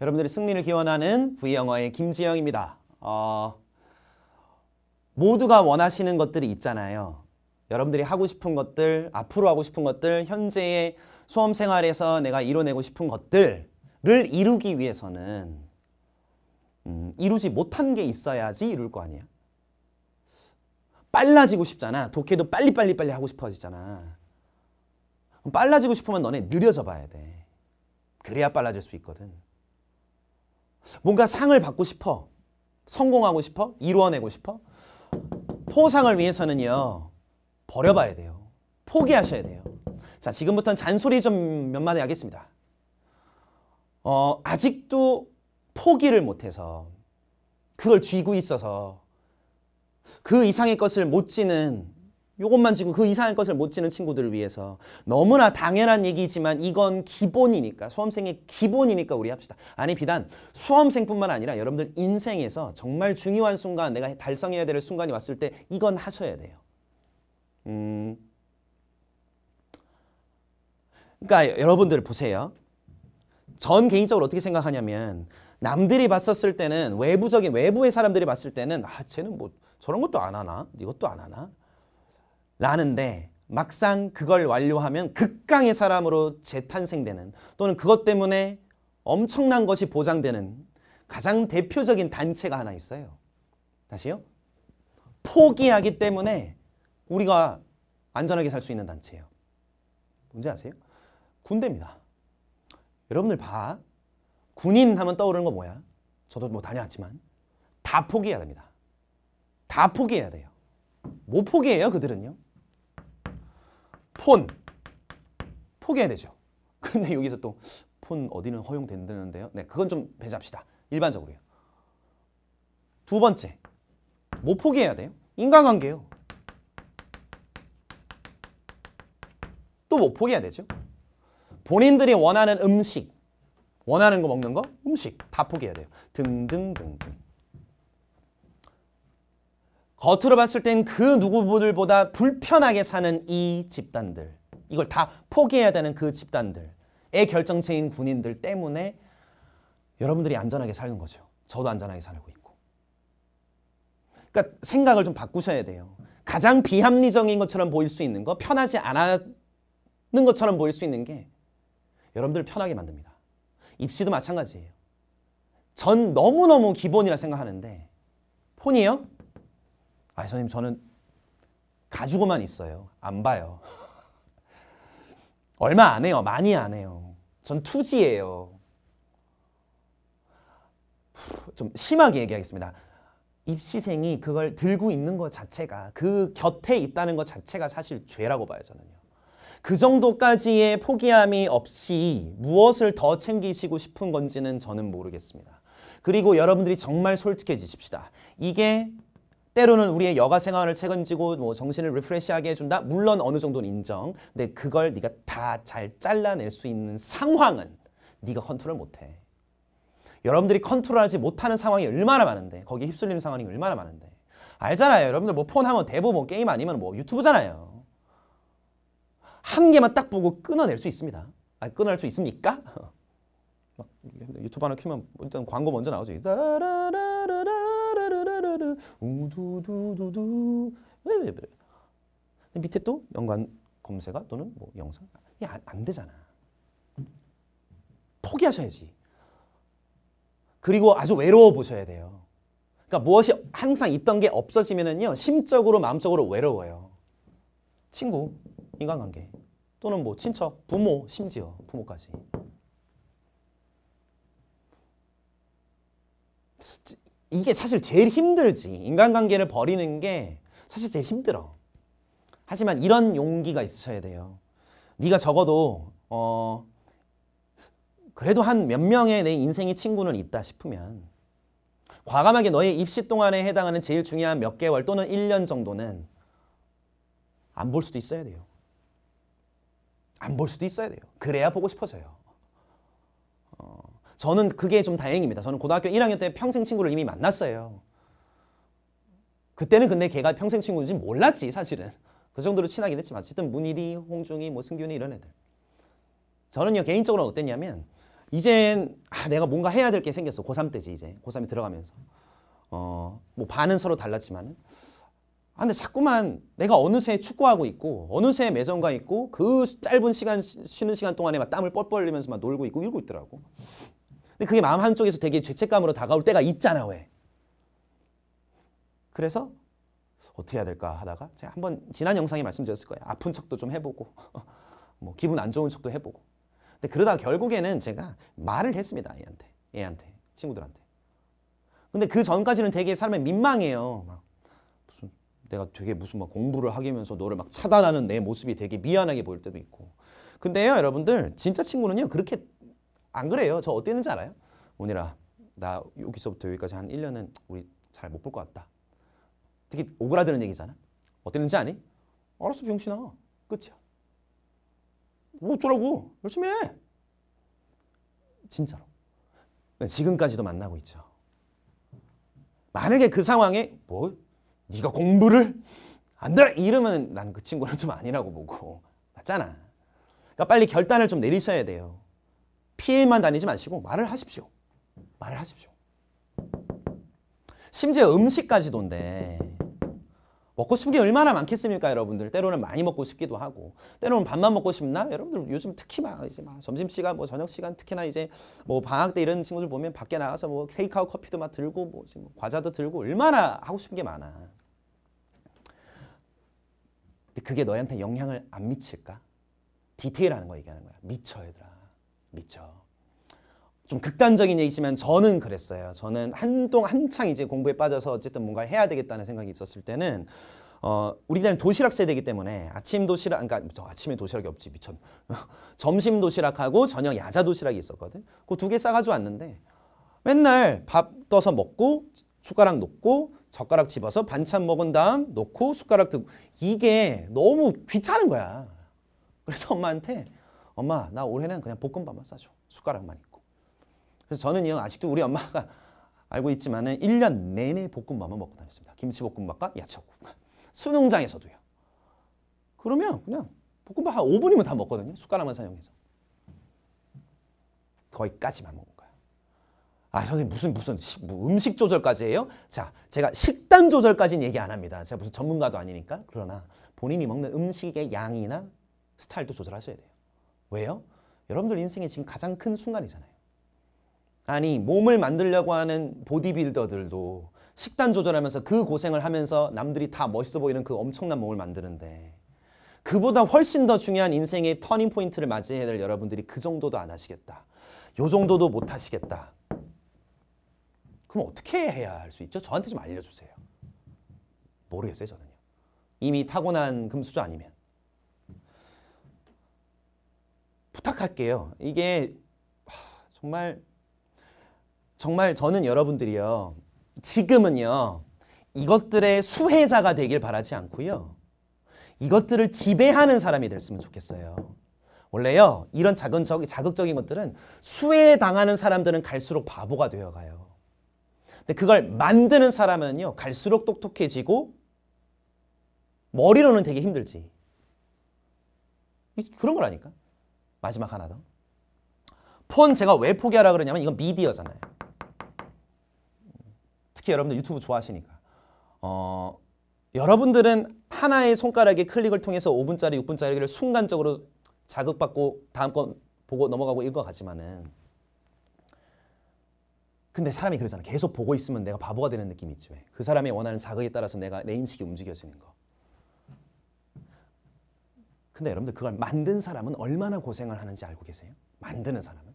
여러분들의 승리를 기원하는 V영어의 김지영입니다. 어, 모두가 원하시는 것들이 있잖아요. 여러분들이 하고 싶은 것들, 앞으로 하고 싶은 것들, 현재의 수험 생활에서 내가 이뤄내고 싶은 것들을 이루기 위해서는 음, 이루지 못한 게 있어야지 이룰 거 아니야. 빨라지고 싶잖아. 독해도 빨리빨리빨리 하고 싶어지잖아. 빨라지고 싶으면 너네 느려져 봐야 돼. 그래야 빨라질 수 있거든. 뭔가 상을 받고 싶어. 성공하고 싶어. 이루어내고 싶어. 포상을 위해서는요. 버려봐야 돼요. 포기하셔야 돼요. 자, 지금부터는 잔소리 좀 몇 마디 하겠습니다. 어, 아직도 포기를 못해서 그걸 쥐고 있어서 그 이상의 것을 못 지는 요것만 지고 그 이상의 것을 못 지는 친구들을 위해서 너무나 당연한 얘기지만 이건 기본이니까 수험생의 기본이니까 우리 합시다. 아니 비단 수험생뿐만 아니라 여러분들 인생에서 정말 중요한 순간 내가 달성해야 될 순간이 왔을 때 이건 하셔야 돼요. 음. 그러니까 여러분들 보세요. 전 개인적으로 어떻게 생각하냐면 남들이 봤었을 때는 외부적인 외부의 사람들이 봤을 때는 아 쟤는 뭐 저런 것도 안 하나 이것도 안 하나 라는데 막상 그걸 완료하면 극강의 사람으로 재탄생되는 또는 그것 때문에 엄청난 것이 보장되는 가장 대표적인 단체가 하나 있어요. 다시요. 포기하기 때문에 우리가 안전하게 살 수 있는 단체예요. 뭔지 아세요? 군대입니다. 여러분들 봐. 군인 하면 떠오르는 거 뭐야? 저도 뭐 다녀왔지만 다 포기해야 됩니다. 다 포기해야 돼요. 못 뭐 포기해요 그들은요. 폰 포기해야 되죠. 근데 여기서 또 폰 어디는 허용된다는데요. 네, 그건 좀 배제합시다. 일반적으로요. 두 번째, 뭐 포기해야 돼요? 인간관계요. 또 뭐 포기해야 되죠? 본인들이 원하는 음식, 원하는 거 먹는 거, 음식 다 포기해야 돼요. 등등등등. 겉으로 봤을 땐 그 누구들보다 불편하게 사는 이 집단들 이걸 다 포기해야 되는 그 집단들의 결정체인 군인들 때문에 여러분들이 안전하게 사는 거죠. 저도 안전하게 살고 있고. 그러니까 생각을 좀 바꾸셔야 돼요. 가장 비합리적인 것처럼 보일 수 있는 거 편하지 않은 것처럼 보일 수 있는 게 여러분들을 편하게 만듭니다. 입시도 마찬가지예요. 전 너무너무 기본이라 생각하는데 폰이요? 아, 선생님, 저는 가지고만 있어요. 안 봐요. 얼마 안 해요. 많이 안 해요. 전 투지예요. 좀 심하게 얘기하겠습니다. 입시생이 그걸 들고 있는 것 자체가 그 곁에 있다는 것 자체가 사실 죄라고 봐요 저는요. 그 정도까지의 포기함이 없이 무엇을 더 챙기시고 싶은 건지는 저는 모르겠습니다. 그리고 여러분들이 정말 솔직해지십시다. 이게 때로는 우리의 여가 생활을 책임지고 뭐 정신을 리프레시하게 해준다. 물론 어느 정도는 인정. 근데 그걸 네가 다 잘 잘라낼 수 있는 상황은 네가 컨트롤 못해. 여러분들이 컨트롤하지 못하는 상황이 얼마나 많은데 거기에 휩쓸리는 상황이 얼마나 많은데 알잖아요. 여러분들 뭐 폰 하면 대부 뭐 게임 아니면 뭐 유튜브잖아요. 한 개만 딱 보고 끊어낼 수 있습니다. 아, 끊어낼 수 있습니까? 막 유튜브 하나 켜면 일단 광고 먼저 나오지. 우두두두두 밑에 또 연관 검색어 또는 뭐 영상 이게 안, 안 되잖아. 포기하셔야지. 그리고 아주 외로워 보셔야 돼요. 그러니까 무엇이 항상 있던 게 없어지면은요 심적으로 마음적으로 외로워요. 친구, 인간관계 또는 뭐 친척, 부모 심지어 부모까지. 이게 사실 제일 힘들지. 인간관계를 버리는 게 사실 제일 힘들어. 하지만 이런 용기가 있으셔야 돼요. 네가 적어도 어 그래도 한 몇 명의 내 인생의 친구는 있다 싶으면 과감하게 너의 입시 동안에 해당하는 제일 중요한 몇 개월 또는 1년 정도는 안 볼 수도 있어야 돼요. 안 볼 수도 있어야 돼요. 그래야 보고 싶어져요. 저는 그게 좀 다행입니다. 저는 고등학교 1학년 때 평생 친구를 이미 만났어요. 그때는 근데 걔가 평생 친구인지 몰랐지 사실은. 그 정도로 친하긴 했지만 어쨌든 문일이, 홍중이, 뭐 승균이 이런 애들. 저는요 개인적으로 어땠냐면 이젠 아, 내가 뭔가 해야 될 게 생겼어. 고3 때지 이제. 고3이 들어가면서. 어, 뭐 반은 서로 달랐지만은. 아, 근데 자꾸만 내가 어느새 축구하고 있고 어느새 매점가 있고 그 짧은 시간 쉬는 시간 동안에 막 땀을 뻘뻘 흘리면서 막 놀고 있고 이러고 있더라고. 근데 그게 마음 한쪽에서 되게 죄책감으로 다가올 때가 있잖아 왜. 그래서 어떻게 해야 될까 하다가 제가 한 번 지난 영상에 말씀드렸을 거예요. 아픈 척도 좀 해보고 뭐 기분 안 좋은 척도 해보고. 근데 그러다 가 결국에는 제가 말을 했습니다 얘한테, 얘한테, 친구들한테. 근데 그 전까지는 되게 삶에 민망해요. 무슨 내가 되게 무슨 막 공부를 하면서 너를 막 차단하는 내 모습이 되게 미안하게 보일 때도 있고. 근데요 여러분들 진짜 친구는요 그렇게 안 그래요. 저 어땠는지 알아요? 오니라 나 여기서부터 여기까지 한 1년은 우리 잘 못 볼 것 같다. 되게 오그라드는 얘기잖아. 어땠는지 아니? 알았어 병신아. 끝이야. 뭐 어쩌라고. 열심히 해. 진짜로. 네, 지금까지도 만나고 있죠. 만약에 그 상황에 뭐 네가 공부를 안 돼! 이러면 난 그 친구는 좀 아니라고 보고 맞잖아. 그러니까 빨리 결단을 좀 내리셔야 돼요. 피해만 다니지 마시고 말을 하십시오. 말을 하십시오. 심지어 음식까지도인데 먹고 싶은 게 얼마나 많겠습니까 여러분들 때로는 많이 먹고 싶기도 하고 때로는 밥만 먹고 싶나 여러분들 요즘 특히 막 이제 막 점심시간 뭐 저녁시간 특히나 이제 뭐 방학 때 이런 친구들 보면 밖에 나가서 뭐 테이크아웃 커피도 막 들고 뭐 지금 뭐 과자도 들고 얼마나 하고 싶은 게 많아 근데 그게 너한테 영향을 안 미칠까 디테일하는 거 얘기하는 거야 미쳐 얘들아 미쳐. 좀 극단적인 얘기지만 저는 그랬어요. 저는 한동 한창 이제 공부에 빠져서 어쨌든 뭔가 해야 되겠다는 생각이 있었을 때는 어, 우리는 도시락 세대이기 때문에 아침 도시락, 그러니까 저 아침에 도시락이 없지 미쳤. 점심 도시락하고 저녁 야자 도시락이 있었거든. 그 두 개 싸가지고 왔는데 맨날 밥 떠서 먹고 숟가락 놓고 젓가락 집어서 반찬 먹은 다음 놓고 숟가락 들고 이게 너무 귀찮은 거야. 그래서 엄마한테 엄마 나 올해는 그냥 볶음밥만 싸줘. 숟가락만 있고. 그래서 저는요 아직도 우리 엄마가 알고 있지만은 1년 내내 볶음밥만 먹고 다녔습니다. 김치볶음밥과 야채볶음밥. 수능장에서도요. 그러면 그냥 볶음밥 한 5분이면 다 먹거든요. 숟가락만 사용해서. 거기까지만 먹은 거예요. 아 선생님 무슨 무슨 식, 뭐 음식 조절까지 해요? 자 제가 식단 조절까지는 얘기 안 합니다. 제가 무슨 전문가도 아니니까. 그러나 본인이 먹는 음식의 양이나 스타일도 조절하셔야 돼요. 왜요? 여러분들 인생이 지금 가장 큰 순간이잖아요. 아니 몸을 만들려고 하는 보디빌더들도 식단 조절하면서 그 고생을 하면서 남들이 다 멋있어 보이는 그 엄청난 몸을 만드는데 그보다 훨씬 더 중요한 인생의 터닝 포인트를 맞이해야 될 여러분들이 그 정도도 안 하시겠다. 요 정도도 못 하시겠다. 그럼 어떻게 해야 할 수 있죠? 저한테 좀 알려주세요. 모르겠어요 저는요. 이미 타고난 금수저 아니면 부탁할게요. 이게 정말 정말 저는 여러분들이요. 지금은요. 이것들의 수혜자가 되길 바라지 않고요. 이것들을 지배하는 사람이 됐으면 좋겠어요. 원래요. 이런 작은 자극적인 것들은 수혜당하는 사람들은 갈수록 바보가 되어 가요. 근데 그걸 만드는 사람은요. 갈수록 똑똑해지고 머리로는 되게 힘들지. 그런 거라니까. 마지막 하나 더. 폰 제가 왜 포기하라 그러냐면 이건 미디어잖아요. 특히 여러분들 유튜브 좋아하시니까. 어, 여러분들은 하나의 손가락의 클릭을 통해서 5분짜리, 6분짜리를 순간적으로 자극받고 다음 건 보고 넘어가고 읽어가지만은 근데 사람이 그러잖아. 계속 보고 있으면 내가 바보가 되는 느낌이 있지 왜. 그 사람의 원하는 자극에 따라서 내가 내 인식이 움직여지는 거. 근데 여러분들 그걸 만든 사람은 얼마나 고생을 하는지 알고 계세요? 만드는 사람은.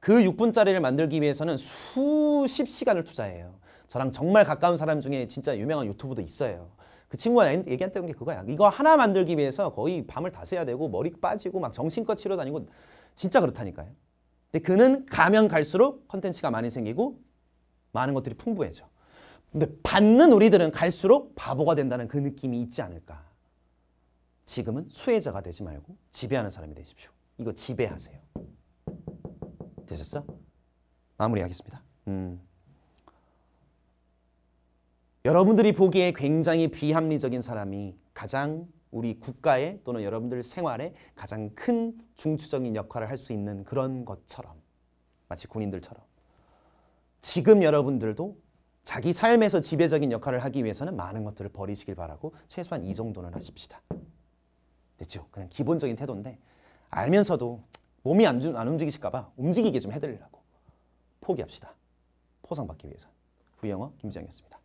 그 6분짜리를 만들기 위해서는 수십 시간을 투자해요. 저랑 정말 가까운 사람 중에 진짜 유명한 유튜브도 있어요. 그 친구가 얘기했던 게 그거야. 이거 하나 만들기 위해서 거의 밤을 다 새야 되고 머리 빠지고 막 정신껏 치료 다니고 진짜 그렇다니까요. 근데 그는 가면 갈수록 컨텐츠가 많이 생기고 많은 것들이 풍부해져. 근데 받는 우리들은 갈수록 바보가 된다는 그 느낌이 있지 않을까. 지금은 수혜자가 되지 말고 지배하는 사람이 되십시오. 이거 지배하세요. 되셨어? 마무리하겠습니다. 음. 여러분들이 보기에 굉장히 비합리적인 사람이 가장 우리 국가에 또는 여러분들 생활에 가장 큰 중추적인 역할을 할 수 있는 그런 것처럼 마치 군인들처럼 지금 여러분들도 자기 삶에서 지배적인 역할을 하기 위해서는 많은 것들을 버리시길 바라고 최소한 이 정도는 하십시다. 됐죠. 그냥 기본적인 태도인데 알면서도 몸이 안, 안 움직이실까 봐 움직이게 좀 해드리려고 포기합시다. 포상받기 위해서. 부영어 김지영이었습니다.